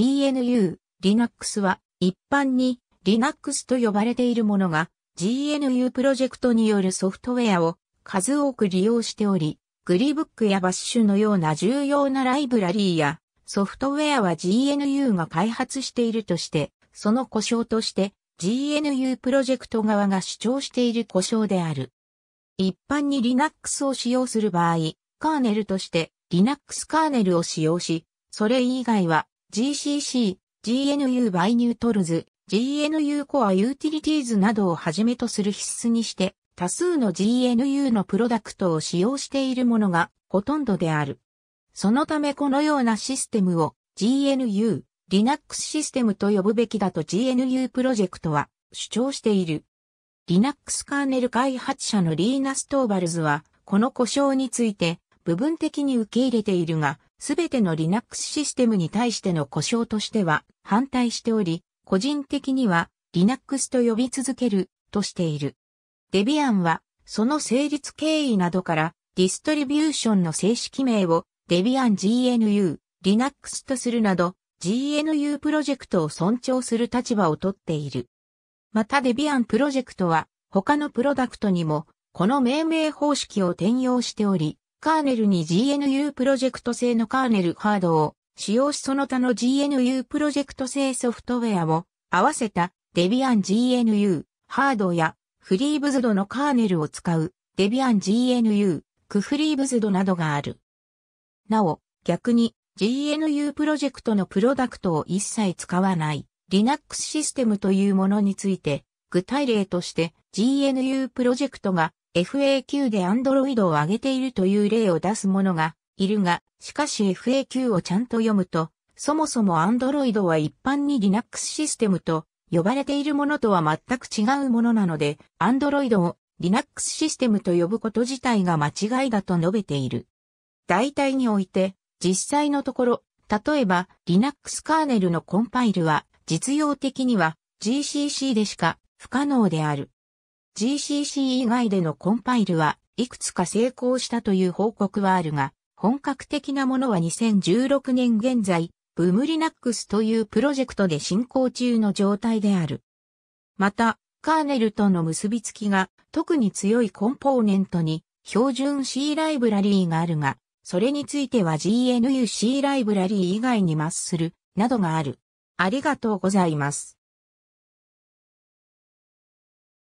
GNU、Linux は一般に Linux と呼ばれているものが GNU プロジェクトによるソフトウェアを数多く利用しており、グリブックやバッシュのような重要なライブラリーやソフトウェアは GNU が開発しているとして、その故障として GNU プロジェクト側が主張している故障である。一般に Linux を使用する場合、カーネルとして Linux カーネルを使用し、それ以外は GCC、GNU バイニュートルズ、GNU コアユーティリティーズなどをはじめとする必須にして、多数の GNU のプロダクトを使用しているものがほとんどである。そのためこのようなシステムを GNU、Linux システムと呼ぶべきだと GNU プロジェクトは主張している。Linux カーネル開発者のリーナ・ストーバルズは、この故障について部分的に受け入れているが、すべての Linux システムに対しての故障としては反対しており、個人的には Linux と呼び続けるとしている。デビアンはその成立経緯などからディストリビューションの正式名をデビアン GNU、Linux とするなど GNU プロジェクトを尊重する立場をとっている。またデビアンプロジェクトは他のプロダクトにもこの命名方式を転用しており、カーネルに GNU プロジェクト製のカーネルハードを使用しその他の GNU プロジェクト製ソフトウェアを合わせたデビアン GNU ハードやフリーブズドのカーネルを使うデビアン GNU クフリーブズドなどがある。なお、逆に GNU プロジェクトのプロダクトを一切使わない Linux システムというものについて具体例として GNU プロジェクトが FAQ で Android を上げているという例を出す者がいるが、しかし FAQ をちゃんと読むと、そもそも Android は一般に Linux システムと呼ばれているものとは全く違うものなので、Android を Linux システムと呼ぶこと自体が間違いだと述べている。大体において、実際のところ、例えば Linux カーネルのコンパイルは実用的には GCC でしか不可能である。GCC 以外でのコンパイルはいくつか成功したという報告はあるが、本格的なものは2016年現在、ブムリナックスというプロジェクトで進行中の状態である。また、カーネルとの結びつきが特に強いコンポーネントに標準 C ライブラリーがあるが、それについては GNU C ライブラリー以外にマッスルなどがある。ありがとうございます。